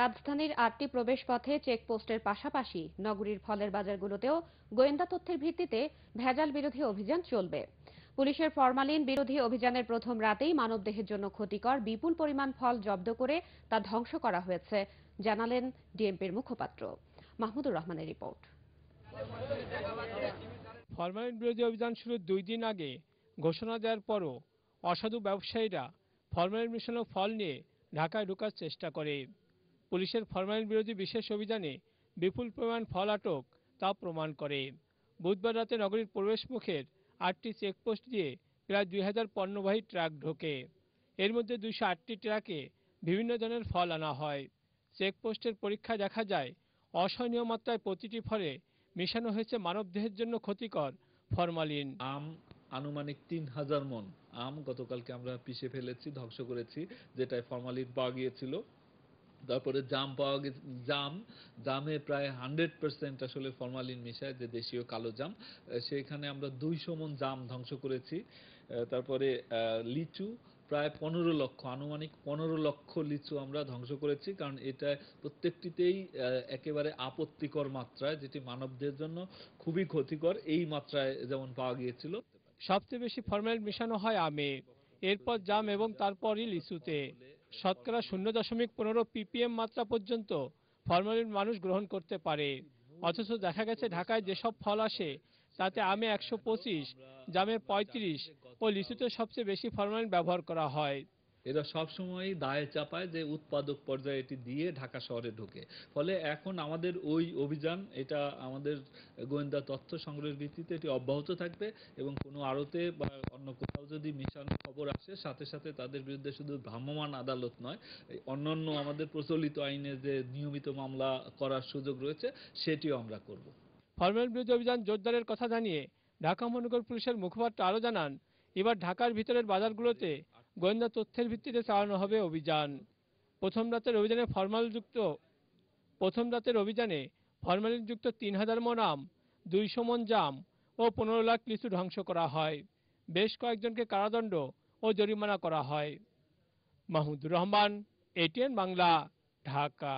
রাজধানীর আটটি প্রবেশপথে চেকপোস্টের পাশাপাশি নগরীর ফলের বাজারগুলোতেও গোয়েন্দা তথ্যের ভিত্তিতে ভেজাল বিরোধী অভিযান চলবে পুলিশের ফরমালিন বিরোধী অভিযানের প্রথম রাতেই মানবদেহের জন্য ক্ষতিকর বিপুল পরিমাণ ফল জব্দ করে তা ধ্বংস করা হয়েছে জানালেন ডিএমপির মুখপাত্র মাহমুদুর রহমানের রিপোর্ট ফরমালিন বিরোধী অভিযান শুরু দুই দিন আগে ঘোষণা দেওয়ার পরও অসাধু ব্যবসায়ীরা ফরমালিন মিশানো ফল নিয়ে ঢাকায় ঢোকার চেষ্টা করে পুলিশের ফরমাইন বিরোধী বিশেষ অভিযানে বিপুল পরিমাণ ফল আটক তা প্রমাণ করে বুধবার রাতে নগরীর প্রবেশমুখের আটটি চেকপোস্ট দিয়ে প্রায় দুই হাজার পণ্যবাহী ট্রাক ঢোকে এর মধ্যে দুইশো আটটি ট্রাকে বিভিন্ন ধরনের ফল আনা হয় চেকপোস্টের পরীক্ষা দেখা যায় অসহনীয় মাত্রায় প্রতিটি ফলে মেশানো হয়েছে মানবদেহের জন্য ক্ষতিকর ফরমালিন আম আনুমানিক তিন হাজার মন আম গতকালকে আমরা পিষে ফেলেছি ধ্বংস করেছি যেটায় ফরমালিন পাওয়া গিয়েছিল তারপরে জাম পাওয়া গেছে জাম জামে প্রায় হান্ড্রেড পার্সেন্ট আসলে ফরমালিন মিশায় যে দেশীয় কালো জাম সেখানে আমরা দুইশো মন জাম ধ্বংস করেছি তারপরে লিচু প্রায় পনেরো লক্ষ আনুমানিক পনেরো লক্ষ লিচু আমরা ধ্বংস করেছি কারণ এটা প্রত্যেকটিতেই একেবারে আপত্তিকর মাত্রায় যেটি মানবদের জন্য খুবই ক্ষতিকর এই মাত্রায় যেমন পাওয়া গিয়েছিল সবচেয়ে বেশি ফরমালিন মেশানো হয় আমে এরপর জাম এবং তারপরই লিচুতে শতকরা শূন্য দশমিক পনেরো পিপিএম মাত্রা পর্যন্ত ফরমালিন মানুষ গ্রহণ করতে পারে অথচ দেখা গেছে ঢাকায় যেসব ফল আসে তাতে আমে একশো পঁচিশ জামে পঁয়ত্রিশ ও লিচুতে সবচেয়ে বেশি ফরমালিন ব্যবহার করা হয় এরা সবসময়ই দায়ে চাপায় যে উৎপাদক পর্যায়ে এটি দিয়ে ঢাকা শহরে ঢোকে ফলে এখন আমাদের ওই অভিযান এটা আমাদের গোয়েন্দা তথ্য সংগ্রহের ভিত্তিতে এটি অব্যাহত থাকবে এবং কোনো আড়তে বা অন্য কোথাও যদি মিশন খবর আসে সাথে সাথে তাদের বিরুদ্ধে শুধু ভ্রাম্যমাণ আদালত নয় অন্যান্য আমাদের প্রচলিত আইনে যে নিয়মিত মামলা করার সুযোগ রয়েছে সেটিও আমরা করব ফরমাল বিরোধী অভিযান জোরদারের কথা জানিয়ে ঢাকা মহানগর পুলিশের মুখপাত্র আরও জানান এবার ঢাকার ভিতরের বাজারগুলোতে গোয়েন্দা তথ্যের ভিত্তিতে চালানো হবে অভিযান প্রথম রাতের অভিযানে ফরমালযুক্ত প্রথম রাতের অভিযানে ফরমালিনযুক্ত তিন হাজার মনাম দুইশো মন জাম ও পনেরো লাখ লিচু ধ্বংস করা হয় বেশ কয়েকজনকে কারাদণ্ড ও জরিমানা করা হয় মাহমুদুর রহমান এটিএন বাংলা ঢাকা